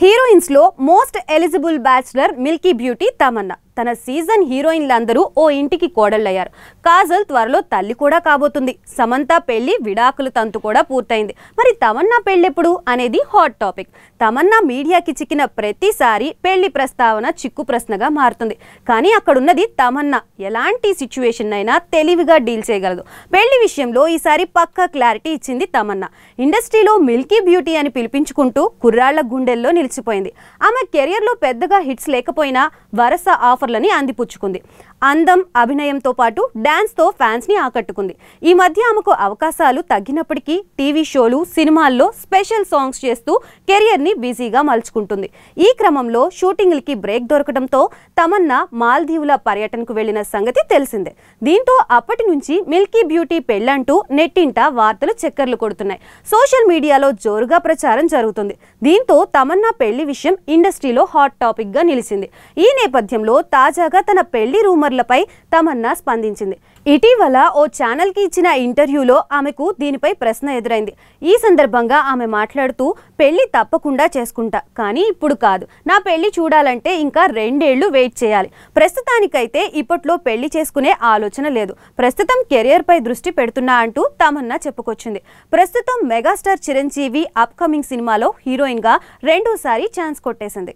హీరోయిన్స్లో most eligible bachelor milky beauty Tamannaah తన season హీరోయిన్లందరూ ఓ ఇంటికి కోడళ్ళయ్యారు కాజల్ త్వరలో తల్లి కూడా కాబోతుంది సమంత పెళ్లి విడాకుల తంతు కూడా పూర్తయింది మరి తమన్నా పెళ్ళెప్పుడు అనేది హాట్ టాపిక్ తమన్నా మీడియాకి చిక్కిన ప్రతిసారి పెళ్లి ప్రస్తావన చిక్కు ప్రశ్నగా మారుతుంది కానీ అక్కడున్నది తమన్నా ఎలాంటి సిచ్యువేషన్ అయినా తెలివిగా డీల్ చేయగలదు పెళ్లి విషయంలో ఈసారి పక్క క్లారిటీ ఇచ్చింది తమన్నా ఇండస్ట్రీలో మిల్కీ బ్యూటీ అని పిలిపించుకుంటూ కుర్రాళ్ల గుండెల్లో నిలిచిపోయింది ఆమె కెరియర్లో పెద్దగా హిట్స్ లేకపోయినా వరుస ఆఫర్ ఆఫర్లని అందిపుచ్చుకుంది అందం అభినయంతో పాటు డ్యాన్స్తో ఫ్యాన్స్ని ఆకట్టుకుంది ఈ మధ్య ఆమెకు అవకాశాలు తగ్గినప్పటికీ టీవీ షోలు సినిమాల్లో స్పెషల్ సాంగ్స్ చేస్తూ కెరియర్ని బిజీగా మలుచుకుంటుంది ఈ క్రమంలో షూటింగ్లకి బ్రేక్ దొరకడంతో తమన్నా మాల్దీవుల పర్యటనకు వెళ్లిన సంగతి తెలిసిందే దీంతో అప్పటి నుంచి మిల్కీ బ్యూటీ పెళ్లంటూ నెట్టింట వార్తలు చక్కర్లు కొడుతున్నాయి సోషల్ మీడియాలో జోరుగా ప్రచారం జరుగుతుంది దీంతో తమన్నా పెళ్లి విషయం ఇండస్ట్రీలో హాట్ టాపిక్గా నిలిచింది ఈ నేపథ్యంలో తాజాగా తన పెళ్లి రూమర్ రూమర్లపై తమన్నా స్పందించింది ఇటీవల ఓ ఛానల్కి ఇచ్చిన ఇంటర్వ్యూలో ఆమెకు దీనిపై ప్రశ్న ఎదురైంది ఈ సందర్భంగా ఆమె మాట్లాడుతూ పెళ్లి తప్పకుండా చేసుకుంటా కానీ ఇప్పుడు కాదు నా పెళ్లి చూడాలంటే ఇంకా రెండేళ్లు వెయిట్ చేయాలి ప్రస్తుతానికైతే ఇప్పట్లో పెళ్లి చేసుకునే ఆలోచన లేదు ప్రస్తుతం కెరియర్పై దృష్టి పెడుతున్నా అంటూ తమన్నా చెప్పుకొచ్చింది ప్రస్తుతం మెగాస్టార్ చిరంజీవి అప్కమింగ్ సినిమాలో హీరోయిన్గా రెండోసారి ఛాన్స్ కొట్టేసింది